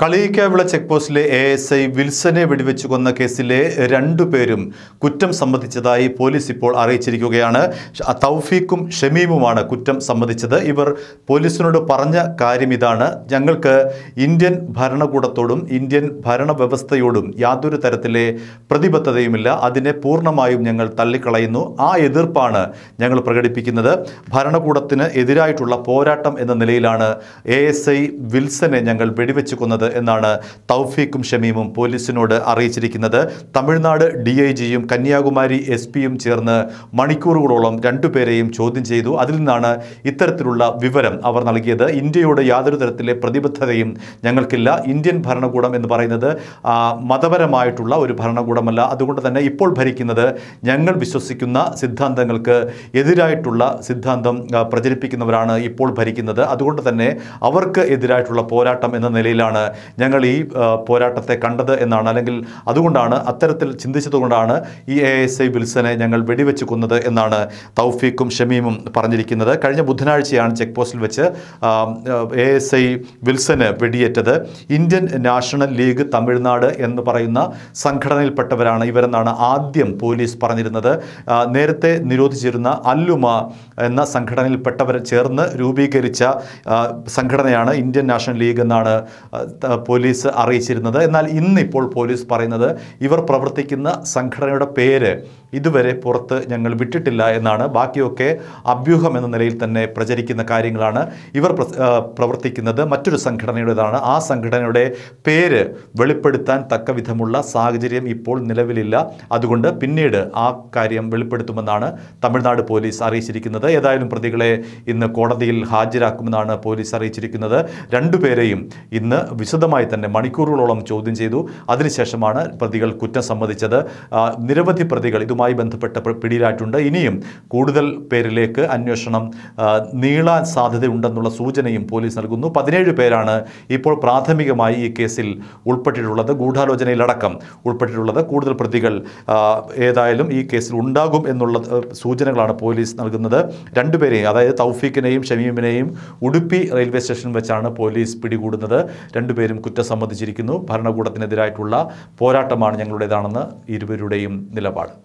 Kaliyikkavila check പോസ്റ്റിലെ A S I വിൽസനെ വെടിവെച്ചു കൊന്ന കേസിലെ രണ്ടു പേരും കുറ്റം സംബന്ധിച്ചതായി പോലീസ് ഇപ്പോൾ അറിയിച്ചിരിക്കുകയാണ് തൗഫീഖും ഷമീമുമാണ് കുറ്റം സംബന്ധിച്ചത് ഇവർ പോലീസിനോട് പറഞ്ഞ കാര്യം ഇതാണ് ഞങ്ങൾക്ക് ഇന്ത്യൻ ഭരണകൂടത്തോടും ഇന്ത്യൻ ഭരണ വ്യവസ്ഥയോടും യാതൊരു തരത്തിലെ പ്രതിബദ്ധതയുമില്ല അതിനെ പൂർണ്ണമായും ഞങ്ങൾ തള്ളിക്കളയുന്നു ആ എതിർപ്പാണ് ഞങ്ങൾ പ്രകടിപ്പിക്കുന്നത് ഭരണകൂടത്തിന് എതിരായിട്ടുള്ള പോരാട്ടം എന്ന നിലയിലാണ് എ എസ് ഐ വിൽസനെ ഞങ്ങൾ വെടിവെച്ചു കൊന്നത് എന്നാണ് തൗഫീഖും ഷമീമും പോലീസിനോട് അറിയിച്ചിരിക്കുന്നത് തമിഴ്നാട് ഡി ഐ ജിയും കന്യാകുമാരി എസ് പിയും ചേർന്ന് മണിക്കൂറുകളോളം രണ്ടുപേരെയും ചോദ്യം ചെയ്തു അതിൽ നിന്നാണ് ഇത്തരത്തിലുള്ള വിവരം അവർ നൽകിയത് ഇന്ത്യയോട് യാതൊരു തരത്തിലെ പ്രതിബദ്ധതയും ഞങ്ങൾക്കില്ല ഇന്ത്യൻ ഭരണകൂടം എന്ന് പറയുന്നത് മതപരമായിട്ടുള്ള ഒരു ഭരണകൂടമല്ല അതുകൊണ്ട് തന്നെ ഇപ്പോൾ ഭരിക്കുന്നത് ഞങ്ങൾ വിശ്വസിക്കുന്ന സിദ്ധാന്തങ്ങൾക്ക് എതിരായിട്ടുള്ള സിദ്ധാന്തം പ്രചരിപ്പിക്കുന്നവരാണ് ഇപ്പോൾ ഭരിക്കുന്നത് അതുകൊണ്ട് തന്നെ അവർക്ക് എതിരായിട്ടുള്ള പോരാട്ടം എന്ന നിലയിലാണ് ഞങ്ങൾ ഈ പോരാട്ടത്തെ കണ്ടത് എന്നാണ് അല്ലെങ്കിൽ അതുകൊണ്ടാണ് അത്തരത്തിൽ ചിന്തിച്ചതുകൊണ്ടാണ് ഈ എ എസ് ഐ വിൽസനെ ഞങ്ങൾ വെടിവെച്ച് കൊന്നത് എന്നാണ് തൗഫീഖും ഷമീമും പറഞ്ഞിരിക്കുന്നത് കഴിഞ്ഞ ബുധനാഴ്ചയാണ് ചെക്ക് പോസ്റ്റിൽ വെച്ച് എ എസ് ഐ വിൽസന് വെടിയേറ്റത് ഇന്ത്യൻ നാഷണൽ ലീഗ് തമിഴ്നാട് എന്ന് പറയുന്ന സംഘടനയിൽപ്പെട്ടവരാണ് ഇവരെന്നാണ് ആദ്യം പോലീസ് പറഞ്ഞിരുന്നത് നേരത്തെ നിരോധിച്ചിരുന്ന അല്ലുമ എന്ന സംഘടനയിൽപ്പെട്ടവർ ചേർന്ന് രൂപീകരിച്ച സംഘടനയാണ് ഇന്ത്യൻ നാഷണൽ ലീഗ് എന്നാണ് പോലീസ് അറിയിച്ചിരുന്നത് എന്നാൽ ഇന്നിപ്പോൾ പോലീസ് പറയുന്നത് ഇവർ പ്രവർത്തിക്കുന്ന സംഘടനയുടെ പേര് ഇതുവരെ പുറത്ത് ഞങ്ങൾ വിട്ടിട്ടില്ല എന്നാണ് ബാക്കിയൊക്കെ അഭ്യൂഹം എന്ന നിലയിൽ തന്നെ പ്രചരിക്കുന്ന കാര്യങ്ങളാണ് ഇവർ പ്രവർത്തിക്കുന്നത് മറ്റൊരു സംഘടനയുടേതാണ് ആ സംഘടനയുടെ പേര് വെളിപ്പെടുത്താൻ തക്ക വിധമുള്ള സാഹചര്യം ഇപ്പോൾ നിലവിലില്ല അതുകൊണ്ട് പിന്നീട് ആ കാര്യം വെളിപ്പെടുത്തുമെന്നാണ് തമിഴ്നാട് പോലീസ് അറിയിച്ചിരിക്കുന്നത് ഏതായാലും പ്രതികളെ ഇന്ന് കോടതിയിൽ ഹാജരാക്കുമെന്നാണ് പോലീസ് അറിയിച്ചിരിക്കുന്നത് രണ്ടുപേരെയും ഇന്ന് വിശദ വിശദമായി തന്നെ മണിക്കൂറുകളോളം ചോദ്യം ചെയ്തു അതിനുശേഷമാണ് പ്രതികൾ കുറ്റം സമ്മതിച്ചത് നിരവധി പ്രതികൾ ഇതുമായി ബന്ധപ്പെട്ട പിടിയിലായിട്ടുണ്ട് ഇനിയും കൂടുതൽ പേരിലേക്ക് അന്വേഷണം നീളാൻ സാധ്യതയുണ്ടെന്നുള്ള സൂചനയും പോലീസ് നൽകുന്നു പതിനേഴ് പേരാണ് ഇപ്പോൾ പ്രാഥമികമായി ഈ കേസിൽ ഉൾപ്പെട്ടിട്ടുള്ളത് ഗൂഢാലോചനയിലടക്കം ഉൾപ്പെട്ടിട്ടുള്ളത് കൂടുതൽ പ്രതികൾ ഏതായാലും ഈ കേസിൽ ഉണ്ടാകും എന്നുള്ള സൂചനകളാണ് പോലീസ് നൽകുന്നത് രണ്ടുപേരെയും അതായത് തൗഫീഖിനെയും ഷമീമിനെയും ഉടുപ്പി റെയിൽവേ സ്റ്റേഷൻ വെച്ചാണ് പോലീസ് പിടികൂടുന്നത് രണ്ടു ഇരുപേരും കുറ്റം സമ്മതിച്ചിരിക്കുന്നു ഭരണകൂടത്തിനെതിരായിട്ടുള്ള പോരാട്ടമാണ് ഞങ്ങളുടേതാണെന്ന് ഇരുവരുടെയും നിലപാട്